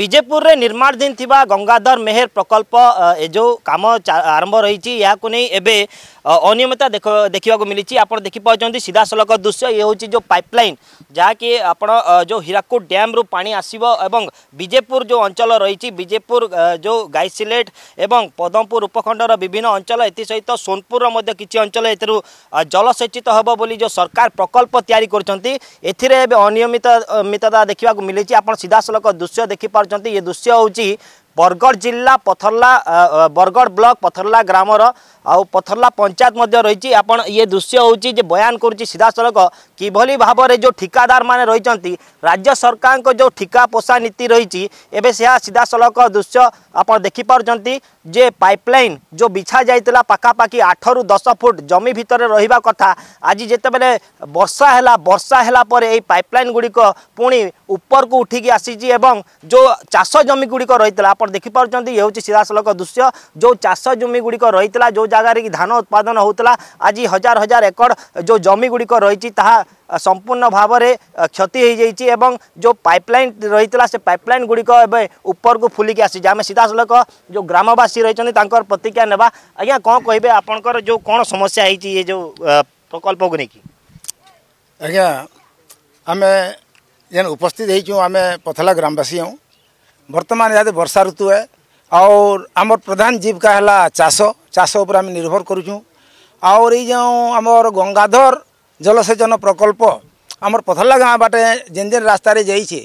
ବିଜେପୁରରେ ନିର୍ମାଣାଧୀନ ଥିବା ଗଙ୍ଗାଧର ମେହେର ପ୍ରକଳ୍ପ ଏ ଯେଉଁ କାମ ଆରମ୍ଭ ରହିଛି ଏହାକୁ ନେଇ ଏବେ ଅନିୟମିତତା ଦେଖିବାକୁ ମିଳିଛି ଆପଣ ଦେଖିପାରୁଛନ୍ତି ସିଧାସଳଖ ଦୃଶ୍ୟ ଇଏ ହେଉଛି ଯେଉଁ ପାଇପଲାଇନ୍ ଯାହାକି ଆପଣ ଯେଉଁ ହୀରାକୁଦ ଡ୍ୟାମ୍ରୁ ପାଣି ଆସିବ ଏବଂ ବିଜେପୁର ଯେଉଁ ଅଞ୍ଚଳ ରହିଛି ବିଜେପୁର ଯେଉଁ ଗାଇସିଲେଟ୍ ଏବଂ ପଦମପୁର ଉପଖଣ୍ଡର ବିଭିନ୍ନ ଅଞ୍ଚଳ ଏଥିସହିତ ସୋନପୁରର ମଧ୍ୟ କିଛି ଅଞ୍ଚଳ ଏଥିରୁ ଜଳସେଚିତ ହେବ ବୋଲି ଯେଉଁ ସରକାର ପ୍ରକଳ୍ପ ତିଆରି କରୁଛନ୍ତି ଏଥିରେ ଏବେ ଅନିୟମିତ ମିତତା ଦେଖିବାକୁ ମିଳିଛି ଆପଣ ସିଧାସଳଖ ଦୃଶ୍ୟ ଦେଖିପାରୁ ପାରୁଛନ୍ତି ଏ ଦୃଶ୍ୟ ହେଉଛି ବରଗଡ଼ ଜିଲ୍ଲା ପଥରଲା ବରଗଡ଼ ବ୍ଲକ ପଥରଲା ଗ୍ରାମର पथरला पंचायत मध्य रही ये दृश्य हो बयान करीधासख कि भाव में जो ठिकादार मान रही राज्य सरकार को जो ठिका पोषा नीति रही सीधासलख दृश्य आप देखिपे पाइपलाइन जो बिछा जाता पखापाखि आठ रु दस फुट जमी भितर रहा कथा आज जितेबले बर्षा है बर्षा है पाइपलाइन गुड़िक पुणी ऊपर को उठिक आसी जो चाष जमी गुड़िक रही है आप देखिपे सीधासलख दृश्य जो चाष जमी गुड़िक रही जो जगार धान उत्पादन होता आज हजार हजार एकड़ जो जमी गुड़िक रही संपूर्ण भाव क्षति हो जो पाइपलाइन रही से पाइपलाइन गुड़िकर को फुलिक आसी आम सीधा सख जो ग्रामवासी रही प्रतिक्रिया ने आज्ञा कौन कहे आप जो कौन समस्या है ये जो प्रकल्प को लेकिन कि आज्ञा आम जेन उपस्थित होमें पथला ग्रामवासी हूँ बर्तमान यहाँ वर्षा ऋतु है আর আমার প্রধান জীবিকা হল চাষ চাষ উপরে আমি নির্ভর করছু আর এই যে আমার গঙ্গাধর জলসেচন প্রকল্প আমার পথলা গাঁ বাটে যে जेन रास्तार जाइए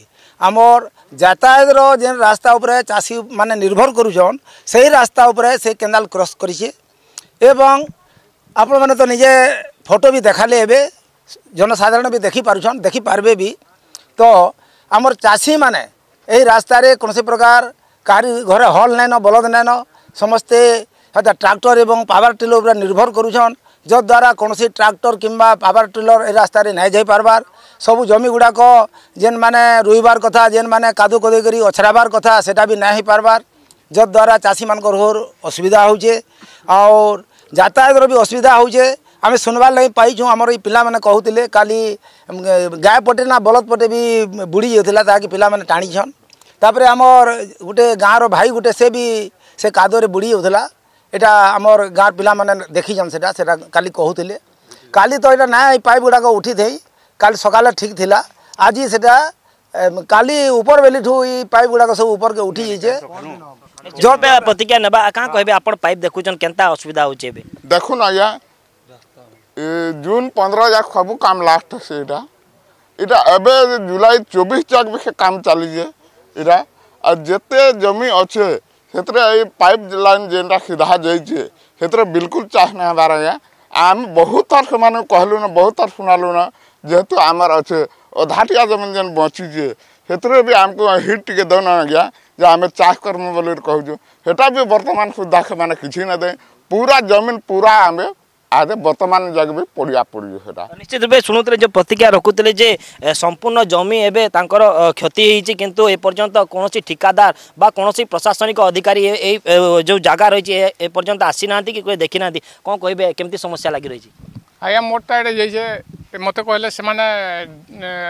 आमर যাতায়াতর যে রাস্তা উপরে চাষী মানে নির্ভর করছেন সেই রাস্তা উপরে সেই কেনাল ক্রস করেছে এবং আপন মানে তো নিজে ফটো বি দেখালে এবে জনসাধারণ বি দেখি পারছেন দেখি পারবে বি তো আমার চাষী মানে এই রাস্তায় কোণী প্রকার কাহারি ঘরে হল নাইন বলদ নাইন ସମସ୍ତେ ହେତା ଟ୍ରାକ୍ଟର ଏବଂ ପାୱାର ଟିଲର ଉପରେ ନିର୍ଭର କରୁଛନ୍ ଯଦ୍ୱାରା କୌଣସି ଟ୍ରାକ୍ଟର କିମ୍ବା ପାୱାର ଟିଲର ଏ ରାସ୍ତାରେ ନାଇଁ ଯାଇପାରବାର୍ ସବୁ ଜମିଗୁଡ଼ାକ ଯେନ୍ମାନେ ରୁଇବାର କଥା ଯେନ୍ମାନେ କାଦୁ କଦେଇ କରି ଅଛରାବାର କଥା ସେଟା ବି ନାଇଁ ହେଇପାରବାର୍ ଯଦ୍ୱାରା ଚାଷୀମାନଙ୍କର ଅସୁବିଧା ହେଉଛେ ଆଉ ଯାତାୟାତର ବି ଅସୁବିଧା ହେଉଛେ ଆମେ ଶୁଣବାର୍ ଲାଗି ପାଇଛୁ ଆମର ଏଇ ପିଲାମାନେ କହୁଥିଲେ କାଲି ଗାଏ ପଟେ ନା ବଲଦ ପଟେ ବି ବୁଡ଼ି ଯାଉଥିଲା ତାହାକି ପିଲାମାନେ ଟାଣିଛନ୍ ତାପରେ ଆମର ଗୋଟେ ଗାଁର ଭାଇ ଗୋଟେ ସେ ବି ସେ କାଦୁଅରେ ବୁଡ଼ି ଯାଉଥିଲା ଏଇଟା ଆମର ଗାଁ ପିଲାମାନେ ଦେଖିଛନ୍ ସେଟା ସେଟା କାଲି କହୁଥିଲେ କାଲି ତ ଏଇଟା ନାଇଁ ପାଇପ୍ ଗୁଡ଼ାକ ଉଠିଥାଇ କାଲି ସକାଳେ ଠିକ୍ ଥିଲା ଆଜି ସେଟା କାଲି ଉପର ବେଲିଠୁ ଇ ପାଇପ୍ ଗୁଡ଼ାକ ସବୁ ଉପରକେ ଉଠି ଯାଇଛେ ଜଳ ପ୍ରତିକ୍ରିୟା ନେବା କାଁ କହିବେ ଆପଣ ପାଇପ୍ ଦେଖୁଛନ୍ କେନ୍ତା ଅସୁବିଧା ହଉଛି ଏବେ ଦେଖୁନ୍ ଆଜ୍ଞା ଜୁନ୍ ପନ୍ଦର ଯାକ ସବୁ କାମ ଲାଷ୍ଟ ଅଛି ଏଇଟା ଏଇଟା ଏବେ ଜୁଲାଇ ଚବିଶ ଯାକ ବି କାମ ଚାଲିଛେ इरा आ जिते जमी अच्छे से पाइप लाइन जेनटा सीधा जाइए से बिलकुल चाह ना हबार आजा आम बहुत थर से कहल न बहुत थर शुणालू जेहेतु आमर अच्छे अधाटिया जमीन जेन बचीचे से आमको हिट टे दौना आज्ञा जे आम चाह कर्म बोल कहटा भी बर्तमान सुधा से मैंने किसी न दे पूरा जमीन पूरा आम ଆରେ ବର୍ତ୍ତମାନ ଯାକ ବି ପଡ଼ିଆ ପଡ଼ୁଛି ସେଟା ନିଶ୍ଚିତ ରୂପେ ଶୁଣୁଥିଲେ ଯେଉଁ ପ୍ରତିକ୍ରିୟା ରଖୁଥିଲେ ଯେ ସମ୍ପୂର୍ଣ୍ଣ ଜମି ଏବେ ତାଙ୍କର କ୍ଷତି ହେଇଛି କିନ୍ତୁ ଏପର୍ଯ୍ୟନ୍ତ କୌଣସି ଠିକାଦାର ବା କୌଣସି ପ୍ରଶାସନିକ ଅଧିକାରୀ ଏଇ ଯେଉଁ ଜାଗା ରହିଛି ଏପର୍ଯ୍ୟନ୍ତ ଆସିନାହାନ୍ତି କି ଦେଖିନାହାନ୍ତି କ'ଣ କହିବେ କେମିତି ସମସ୍ୟା ଲାଗି ରହିଛି ଆଜ୍ଞା ମୋରଟା ଏଇଟା ଯାଇଛେ ମୋତେ କହିଲେ ସେମାନେ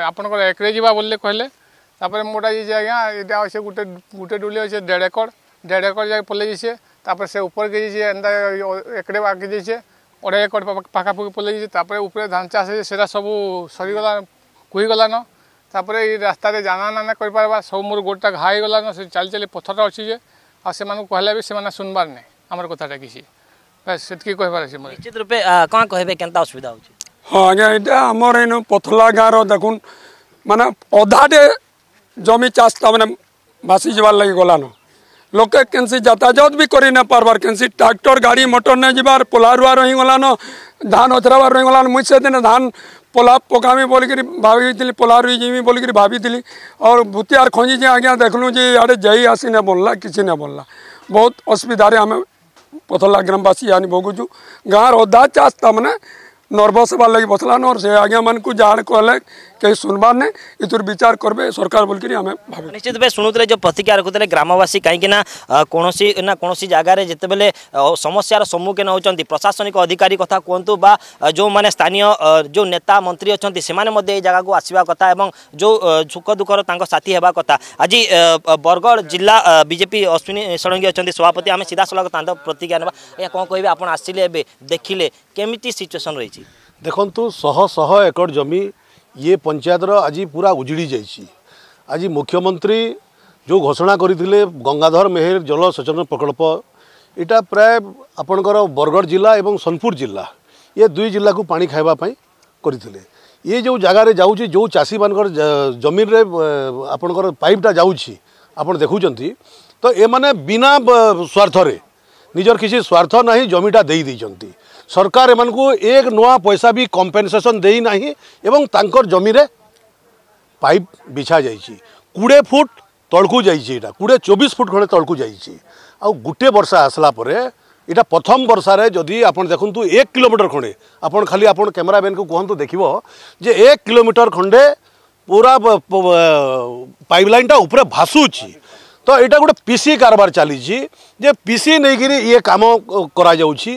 ଆପଣଙ୍କର ଏକରେ ଯିବା ବୋଲି କହିଲେ ତାପରେ ମୋଟା ଯାଇଛେ ଆଜ୍ଞା ଏଇଟା ଅଛେ ଗୋଟେ ଗୋଟେ ଡୁଲି ଅଛେ ଦେଢ଼ ଏକର ଦେଢ଼ ଏକର ଯାକ ପଲେଇ ଯାଇଛେ ତାପରେ ସେ ଉପରକେ ଯାଇଛେ ଏନ୍ତା ଏକରେ ଆଗେ ଯାଇଛେ ଅଢ଼େଇ ଏକର ପାଖାପାଖି ପଲେଇଛି ତାପରେ ଉପରେ ଧାନ ଚାଷ ହେଇଛି ସେଟା ସବୁ ସରିଗଲା କୁହିଗଲାନ ତାପରେ ଏଇ ରାସ୍ତାରେ ଜାନା ନାନା କରିପାରିବା ସବୁ ମୋର ଗୋଡ଼ଟା ଘା ହେଇଗଲାନ ସେ ଚାଲି ଚାଲି ପଥରଟା ଅଛି ଯେ ଆଉ ସେମାନଙ୍କୁ କହିଲେ ବି ସେମାନେ ଶୁଣବାର ନାହିଁ ଆମର କଥାଟା କିଛି ସେତିକି କହିବାର ଅଛି ମୋର ନିଶ୍ଚିତ ରୂପେ କ'ଣ କହିବେ କେନ୍ତା ଅସୁବିଧା ହେଉଛି ହଁ ଆଜ୍ଞା ଏଇଟା ଆମର ଏଇନୁ ପଥଲା ଗାଁର ଦେଖୁନ୍ ମାନେ ଅଧାଟେ ଜମି ଚାଷ ତାମାନେ ଭାସି ଯିବାର୍ ଲାଗି ଗଲାନ लोक के जातायात भी कर पार्बार के ट्राक्टर गाड़ी मोटर नहीं जीवार पोला रुआ रही गलान धान अथरबार रही गलान मुझ दिन धान पोला पकामी बोल कर भाई पोला रुई जीवी बोल कर भाभी और भूतिया खोजी आज्ञा देख लूँ आड़े जई आसी ने बनला किसी ने बनला बहुत असुविधा आम पथला ग्रामवासी आनी भोगुचु गाँव रदा चाष तमें नर्भस हबार लगी बसलान और से आज्ञा मानक जहाँ कहले কেউ শুনবার নেই এর বিচার করবে সরকার বলি আমি ভাবি নিশ্চিত ভাবে শুণুলে যে প্রতিক্রিয়া রাখুলে গ্রামবাসী কিন্তু না কোণী না কোণী জায়গায় যেতবে সমস্যার সম্মুখীন হচ্ছেন প্রশাসনিক অধিকারী কথা কুহতু বা যে স্থানীয় যে নেতা মন্ত্রী অনেক সে এই জায়গাকে আসবা কথা এবং যে সুখ দুঃখর তাঁর সাথী হওয়া কথা আজ বরগড় জেলা বিজেপি অশ্বিনী ষড়ঙ্গী অনেক সভাপতি আমি সিধাসলখ তাঁর প্রতিক্রিয়া নেওয়া ଏହା କ'ଣ କହିବେ ଆପଣ ଆସିଲେ ଏବେ ଦେଖିଲେ କେମିତି ସିଚୁଏସନ୍ ରହିଛି ଦେଖନ୍ତୁ ଶହ ଶହ ଏକର ଜମି ये पंचायत आज पूरा उजड़ी जाइए आज मुख्यमंत्री जो घोषणा करते गंगाधर मेहर जल सेचन प्रकल्प यहाँ प्राय आपणकर बरगढ़ जिला और सोनपुर जिला ये दुई जिला को पा खावाई करते ये जो जगार जाऊँच जो चाषी मान जमीन आपणकर पाइपटा जाऊँ देखुं तो ये बिना स्वार्थरे निजर किसी स्वार्थ ना जमीटा दे সরকার এমানকু এক নূয়া পয়সা বি কম্পেনসেসন দেই না এবং তাঙ্কর জমিরে পাইপ বিছা যাইছি কুড়ে ফুট তলকু যাইছি এটা কুড়ে চব্বিশ ফুট খণ্ডে তলকু যাইছি আউ গোটে বর্ষা আসলা পরে এটা প্রথম বর্ষার যদি আপনার দেখুন এক কিলোমিটার খণ্ডে আপনার খালি আপনার ক্যামেরাম্যান কুহতু দেখব যে এক কিলোমিটার খণ্ডে পুরা পাইপলাইনটা উপরে ভাসুছি তো এটা গোটে পিসি কারবার চালিছি যে পিসি নেইকি ইয়ে কাম করা যাচ্ছি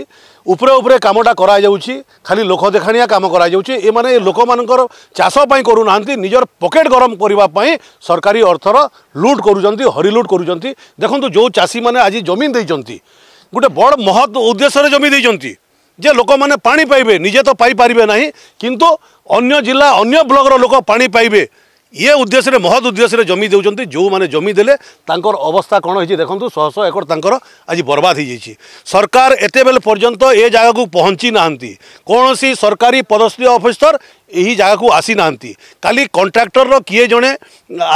উপরে উপরে কামটা করা যাচ্ছে খালি লোক দেখাণিয়া কাম করা যাচ্ছে এমানে লোক মানকর চাষ পাই করু না নিজের পকেট গরম করা সরকারি অর্থর লুট করুছেন হরিলুট করুছেন দেখুন যে চাষী মানে আজ জমি দিয়েছেন গোটে বড় মহৎ উদ্দেশ্যের জমি দিয়েছেন যে লোক মানে পা পাইবে নিজে তো পাইপারে না কিন্তু অন্য জেলা অন্য ব্লকর লোক পা পাইবে ଇଏ ଉଦ୍ଦେଶ୍ୟରେ ମହତ ଉଦ୍ଦେଶ୍ୟରେ ଜମି ଦେଉଛନ୍ତି ଯେଉଁମାନେ ଜମି ଦେଲେ ତାଙ୍କର ଅବସ୍ଥା କ'ଣ ହେଇଛି ଦେଖନ୍ତୁ ଶହ ଶହ ଏକର ତାଙ୍କର ଆଜି ବର୍ବାଦ ହେଇଯାଇଛି ସରକାର ଏତେବେଳେ ପର୍ଯ୍ୟନ୍ତ ଏ ଜାଗାକୁ ପହଞ୍ଚି ନାହାନ୍ତି କୌଣସି ସରକାରୀ ପଦସ୍ଥ ଅଫିସର ଏହି ଜାଗାକୁ ଆସିନାହାନ୍ତି କାଲି କଣ୍ଟ୍ରାକ୍ଟରର କିଏ ଜଣେ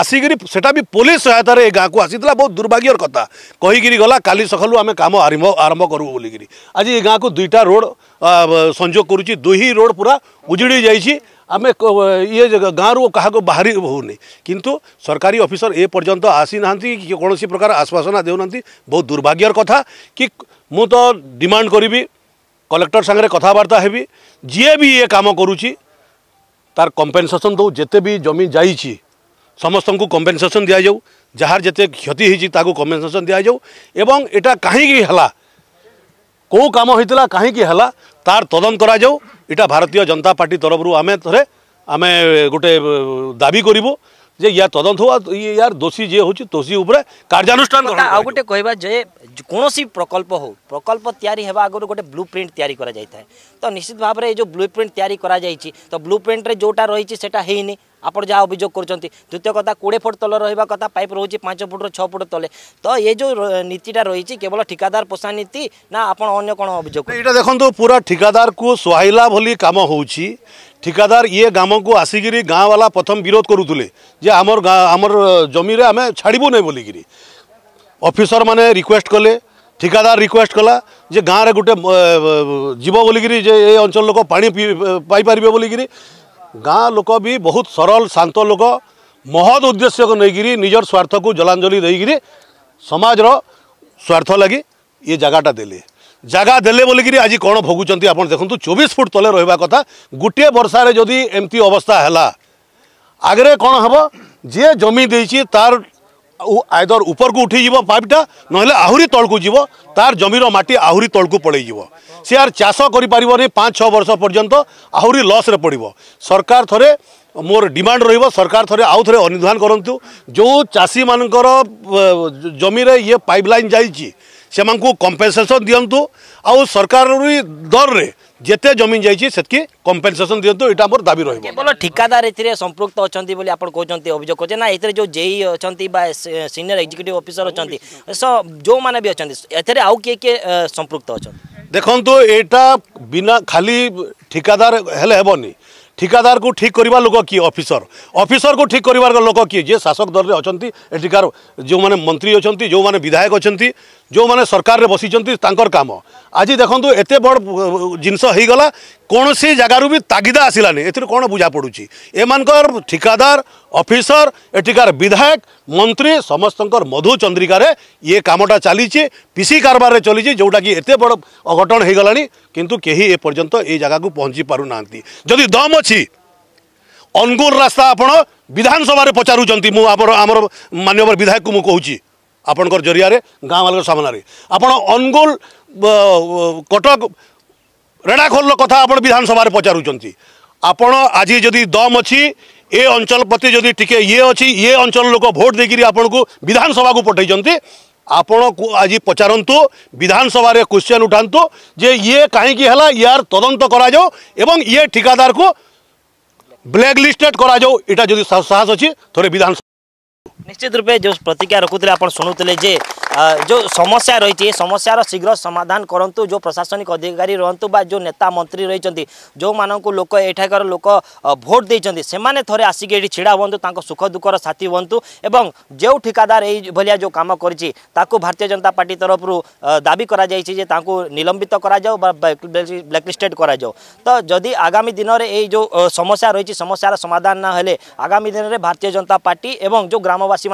ଆସିକିରି ସେଟା ବି ପୋଲିସ ସହାୟତାରେ ଏ ଗାଁକୁ ଆସିଥିଲା ବହୁତ ଦୁର୍ଭାଗ୍ୟର କଥା କହିକିରି ଗଲା କାଲି ସକାଳୁ ଆମେ କାମ ଆରମ୍ଭ ଆରମ୍ଭ କରିବୁ ବୋଲିକିରି ଆଜି ଏ ଗାଁକୁ ଦୁଇଟା ରୋଡ଼ ସଂଯୋଗ କରୁଛି ଦୁଇ ରୋଡ଼ ପୁରା ଉଜୁଡ଼ି ଯାଇଛି आम ये गाँव रू क्या बाहर होनी कितु सरकारी अफिसर ए पर्यटन आसी ना कौन प्रकार आश्वासना देना बहुत दुर्भाग्यर कथा कि मुत तो डिमाण करी कलेक्टर सांगे कथबार्ता है जीए भी ये कम करुच्ची तार कंपेनसेसन दू जिते भी जमी जा समस्त कंपेनसेसन दि जाऊ जार जिते क्षति होगा कंपेनसेसन दि जाऊँ एटा कहीं कौ कम होता कहीं तार तदन कराऊ এটা ভারতীয় জনতা পার্টি তরফর আমি থরে আমি গোটে দাবি করবু যে ইয়ার তদন্ত হওয়া ইয়ার দোষী যে হচ্ছে দোষী উপরে কার্যানুষ্ঠান আউ গোটে কহবা যে কোণী প্রকল্প হো প্রকল্প তৈরি হওয়া আগর গোটে ব্লু প্রিন্ট তৈরি করা যাই তো নিশ্চিত ভাবে এই যে ব্লু প্রিন্ট তৈরি করা যাই তো ব্লু প্রিন্টরে যেটা রয়েছে সেটা হয়নি ଆପଣ ଯାହା ଅଭିଯୋଗ କରୁଛନ୍ତି ଦ୍ୱିତୀୟ କଥା କୋଡ଼ିଏ ଫୁଟ ତଳେ ରହିବା କଥା ପାଇପ୍ ରହୁଛି ପାଞ୍ଚ ଫୁଟରୁ ଛଅ ଫୁଟ ତଳେ ତ ଏ ଯେଉଁ ନୀତିଟା ରହିଛି କେବଳ ଠିକାଦାର ପୋଷା ନୀତି ନା ଆପଣ ଅନ୍ୟ କ'ଣ ଅଭିଯୋଗ ଏଇଟା ଦେଖନ୍ତୁ ପୁରା ଠିକାଦାରକୁ ସୁହାଇଲା ଭଳି କାମ ହେଉଛି ঠিকাদার ইয়ে গ্রামকু আসিকি গাঁওয়ালা প্রথম বিরোধ করুলে যে আমার আমার জমিরে আমি ছাড়বু নাই বলিকি অফিসর মানে রিকোয়েস্ট কলে ঠিকাদার রিকোয়েস্ট কলা যে গাঁরে গোটে যাব বলিকি যে এই অঞ্চল লোক পা পাইপারে বলিকি गाँ लोक भी बहुत सरल शांत लोक महद उद्देश्य को लेकर निजर स्वार्थ को जलांजलि देकर समाज स्वार्थ लगी ये जगटा दे जगह दे बोलिकी आज कौन भोगुंत देखते चौबीस फुट तले रहा कथा गोटे वर्षा जदि एमती अवस्था है आगे कौन हम जी जमी देसी तार ଆଇଦର ଉପରକୁ ଉଠିଯିବ ପାଇପ୍ଟା ନହେଲେ ଆହୁରି ତଳକୁ ଯିବ ତାର ଜମିର ମାଟି ଆହୁରି ତଳକୁ ପଳେଇଯିବ ସେ ଆର ଚାଷ କରିପାରିବନି ପାଞ୍ଚ ଛଅ ବର୍ଷ ପର୍ଯ୍ୟନ୍ତ ଆହୁରି ଲସ୍ରେ ପଡ଼ିବ ସରକାର ଥରେ ମୋର ଡିମାଣ୍ଡ ରହିବ ସରକାର ଥରେ ଆଉ ଥରେ ଅନୁଧ୍ୟାନ କରନ୍ତୁ ଯେଉଁ ଚାଷୀମାନଙ୍କର ଜମିରେ ଇଏ ପାଇପ୍ ଲାଇନ୍ ଯାଇଛି ସେମାନଙ୍କୁ କମ୍ପେନସେସନ୍ ଦିଅନ୍ତୁ ଆଉ ସରକାରୀ ଦରରେ যেতে জমি যাইছি সেতকি কম্পেনসেসন দিন্তু এটা আমার দাবি রহিব কেবল ঠিকাদার এতে সম্পৃক্ত অছন্তি বলি আপন কোচন্তি অভিযোগ করছে না এতে যে জেই অছন্তি বা সিনিয়র এক্সিকিউটিভ অফিসার অছন্তি সো যে মানে বি অছন্তি এতে আউ কে কে সম্পৃক্ত অছন্তি দেখন্তু এটা বিনা খালি ঠিকাদার হেলে হেবনি ঠিকাদার কু ঠিক করা লোক কি অফিসর অফিসর কু ঠিক করার লোক কি যে শাসক দলের অনেক এটিকার যে মন্ত্রী অনেক যে বিধায়ক অনেক ଯେଉଁମାନେ ସରକାରରେ ବସିଛନ୍ତି ତାଙ୍କର କାମ ଆଜି ଦେଖନ୍ତୁ ଏତେ ବଡ଼ ଜିନିଷ ହେଇଗଲା କୌଣସି ଜାଗାରୁ ବି ତାଗିଦା ଆସିଲାନି ଏଥିରୁ କ'ଣ ବୁଝା ପଡ଼ୁଛି ଏମାନଙ୍କର ଠିକାଦାର ଅଫିସର ଏଠିକାର ବିଧାୟକ ମନ୍ତ୍ରୀ ସମସ୍ତଙ୍କର ମଧୁ ଚନ୍ଦ୍ରିକାରେ ଇଏ କାମଟା ଚାଲିଛି ପିସି କାରବାରରେ ଚାଲିଛି ଯେଉଁଟାକି ଏତେ ବଡ଼ ଅଘଟଣ ହେଇଗଲାଣି କିନ୍ତୁ କେହି ଏ ପର୍ଯ୍ୟନ୍ତ ଏ ଜାଗାକୁ ପହଞ୍ଚି ପାରୁନାହାନ୍ତି ଯଦି ଦମ୍ ଅଛି ଅନୁଗୁଳ ରାସ୍ତା ଆପଣ ବିଧାନସଭାରେ ପଚାରୁଛନ୍ତି ମୁଁ ଆମର ଆମର ମାନ୍ୟବର ବିଧାୟକକୁ ମୁଁ କହୁଛି आपण जरिया गाँव मान सामने आपगोल कटक रेड़ाखोल कथा विधानसभा पचारूँ आपण आज जदि दम अच्छी ए अंचल प्रति जदि टिके ये अच्छी ये अंचल लोक भोट देकर आपको विधानसभा को पठाई आपण आज पचारतु विधानसभा क्वेश्चन उठातु जे ये कहीं यार तदंत कर ये ठिकादार को ब्लैक लिस्टेड करा साहस अच्छी थोड़े विधानसभा ନିଶ୍ଚିତ ରୂପେ ଯେଉଁ ପ୍ରତିକ୍ରିୟା ରଖୁଥିଲେ ଆପଣ ଶୁଣୁଥିଲେ ଯେ ଯେଉଁ ସମସ୍ୟା ରହିଛି ଏ ସମସ୍ୟାର ଶୀଘ୍ର ସମାଧାନ କରନ୍ତୁ ଯେଉଁ ପ୍ରଶାସନିକ ଅଧିକାରୀ ରୁହନ୍ତୁ ବା ଯେଉଁ ନେତା ମନ୍ତ୍ରୀ ରହିଛନ୍ତି ଯେଉଁମାନଙ୍କୁ ଲୋକ ଏଠାକାର ଲୋକ ଭୋଟ ଦେଇଛନ୍ତି ସେମାନେ ଥରେ ଆସିକି ଏଠି ଛିଡ଼ା ହୁଅନ୍ତୁ ତାଙ୍କ ସୁଖ ଦୁଃଖର ସାଥୀ ହୁଅନ୍ତୁ ଏବଂ ଯେଉଁ ଠିକାଦାର ଏଇଭଳିଆ ଯେଉଁ କାମ କରିଛି ତାକୁ ଭାରତୀୟ ଜନତା ପାର୍ଟି ତରଫରୁ ଦାବି କରାଯାଇଛି ଯେ ତାଙ୍କୁ ନିଲମ୍ବିତ କରାଯାଉ ବା ବ୍ଲାକ୍ଲିଷ୍ଟେଡ଼ କରାଯାଉ ତ ଯଦି ଆଗାମୀ ଦିନରେ ଏଇ ଯେଉଁ ସମସ୍ୟା ରହିଛି ସମସ୍ୟାର ସମାଧାନ ନ ହେଲେ ଆଗାମୀ ଦିନରେ ଭାରତୀୟ ଜନତା ପାର୍ଟି ଏବଂ ଯେଉଁ ଗ୍ରାମବାସୀ सी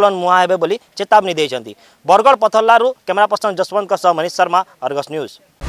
र मुहाँ हे चेतावनी बरगड पथल camera person Jaswant Manish Sharma Argus news